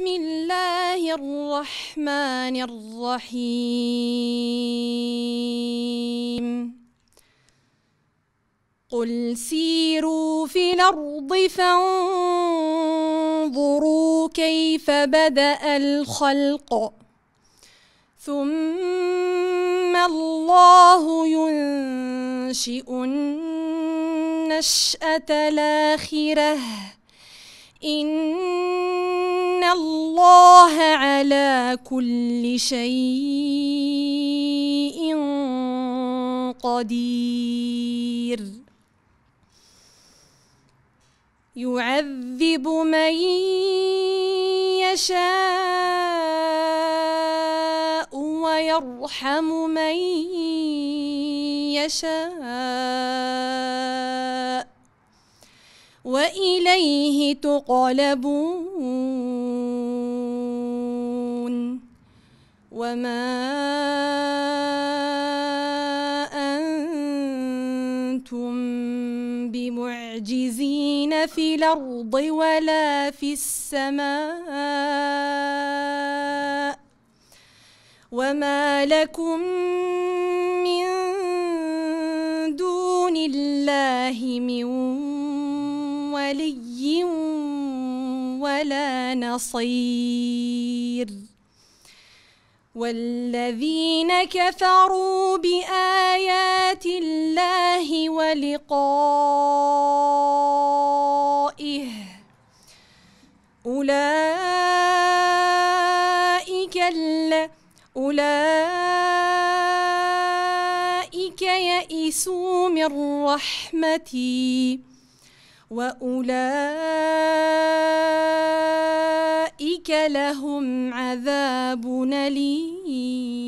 بسم الله الرحمن الرحيم قل سيروا في الأرض فانظروا كيف بدأ الخلق ثم الله ينشئ النشأة الآخرة إن الله على كل شيء قدير يعذب من يشاء ويرحم من يشاء وإليه تقلبون وما أنتم بمعجزين في الأرض ولا في السماء وما لكم من دون الله من ولي ولا نصير والذين كفروا بآيات الله ولقائه أولئك أولئك يئسوا من رحمتي وأولئك أولئك لهم عذاب أليم